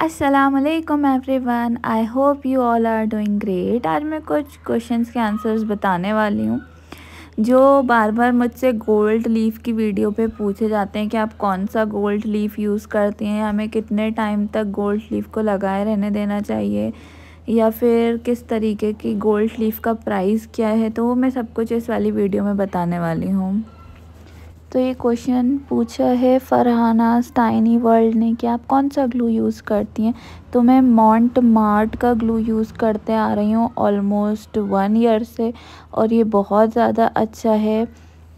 Aslam everyone I hope you all are doing great आज मैं कुछ क्वेश्चंस के आंसर्स बताने वाली हूँ जो बार बार मुझसे गोल्ड लीफ की वीडियो पे पूछे जाते हैं कि आप कौन सा गोल्ड लीफ यूज़ करती हैं हमें कितने टाइम तक गोल्ड लीफ को लगाए रहने देना चाहिए या फिर किस तरीके की गोल्ड लीफ का प्राइस क्या है तो मैं सब कुछ इस वाली वीडियो में बताने वाली हूँ तो ये क्वेश्चन पूछा है फरहाना स्टाइनी वर्ल्ड ने कि आप कौन सा ग्लू यूज़ करती हैं तो मैं मॉन्ट मार्ट का ग्लू यूज़ करते आ रही हूँ ऑलमोस्ट वन ईयर से और ये बहुत ज़्यादा अच्छा है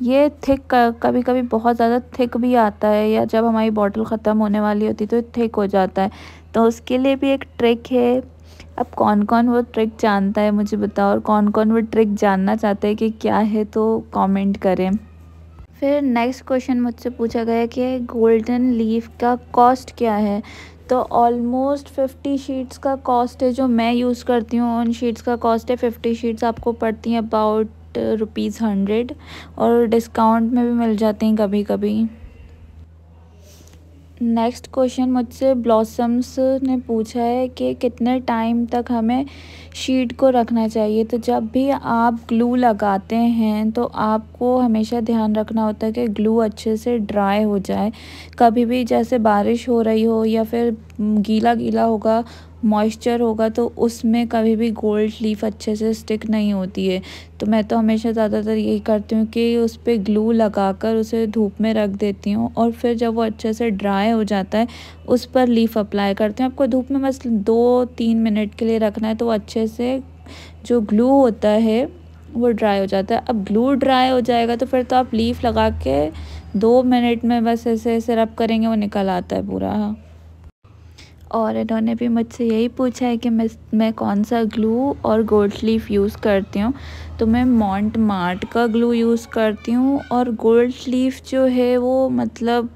ये थिक कभी कभी बहुत ज़्यादा थिक भी आता है या जब हमारी बॉटल ख़त्म होने वाली होती तो थिक हो जाता है तो उसके लिए भी एक ट्रिक है अब कौन कौन वो ट्रिक जानता है मुझे बताओ और कौन कौन वो ट्रिक जानना चाहते हैं कि क्या है तो कमेंट करें फिर नेक्स्ट क्वेश्चन मुझसे पूछा गया कि गोल्डन लीफ का कॉस्ट क्या है तो ऑलमोस्ट फिफ्टी शीट्स का कॉस्ट है जो मैं यूज़ करती हूँ उन शीट्स का कॉस्ट है फिफ्टी शीट्स आपको पड़ती हैं अबाउट रुपीज़ हंड्रेड और डिस्काउंट में भी मिल जाते हैं कभी कभी नेक्स्ट क्वेश्चन मुझसे ब्लॉसम्स ने पूछा है कि कितने टाइम तक हमें शीट को रखना चाहिए तो जब भी आप ग्लू लगाते हैं तो आपको हमेशा ध्यान रखना होता है कि ग्लू अच्छे से ड्राई हो जाए कभी भी जैसे बारिश हो रही हो या फिर गीला गीला होगा मॉइस्चर होगा तो उसमें कभी भी गोल्ड लीफ अच्छे से स्टिक नहीं होती है तो मैं तो हमेशा ज़्यादातर यही करती हूँ कि उस पर ग्लू लगा कर उसे धूप में रख देती हूँ और फिर जब वो अच्छे से ड्राई हो जाता है उस पर लीफ अप्लाई करती हूँ आपको धूप में बस दो तीन मिनट के लिए रखना है तो अच्छे से जो ग्लू होता है वो ड्राई हो जाता है अब ग्लू ड्राई हो जाएगा तो फिर तो आप लीफ लगा के दो मिनट में बस ऐसे ऐसे रब करेंगे वो निकल आता है पूरा और इन्होंने भी मुझसे यही पूछा है कि मैं मैं कौन सा ग्लू और गोल्ड लीफ यूज़ करती हूँ तो मैं मॉन्ट मार्ट का ग्लू यूज़ करती हूँ और गोल्ड लीफ जो है वो मतलब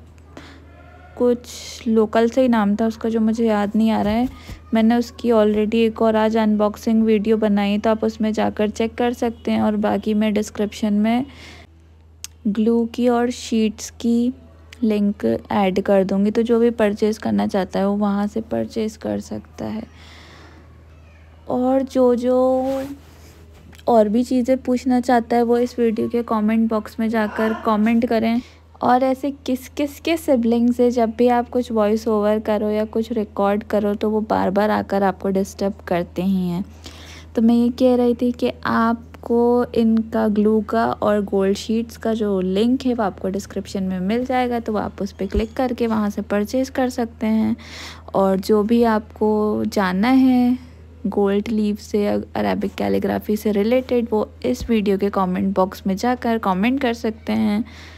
कुछ लोकल से ही नाम था उसका जो मुझे याद नहीं आ रहा है मैंने उसकी ऑलरेडी एक और आज अनबॉक्सिंग वीडियो बनाई तो आप उसमें जाकर चेक कर सकते हैं और बाकी मैं डिस्क्रिप्शन में ग्लू की और शीट्स की लिंक ऐड कर दूँगी तो जो भी परचेज़ करना चाहता है वो वहाँ से परचेज़ कर सकता है और जो जो और भी चीज़ें पूछना चाहता है वो इस वीडियो के कमेंट बॉक्स में जाकर कमेंट करें और ऐसे किस किस के सिबलिंग्स है जब भी आप कुछ वॉइस ओवर करो या कुछ रिकॉर्ड करो तो वो बार बार आकर आपको डिस्टर्ब करते ही हैं तो मैं ये कह रही थी कि आप आपको इनका ग्लू का और गोल्ड शीट्स का जो लिंक है वो आपको डिस्क्रिप्शन में मिल जाएगा तो आप उस पर क्लिक करके वहाँ से परचेज़ कर सकते हैं और जो भी आपको जानना है गोल्ड लीव से अरेबिक कैलीग्राफी से रिलेटेड वो इस वीडियो के कमेंट बॉक्स में जाकर कमेंट कर सकते हैं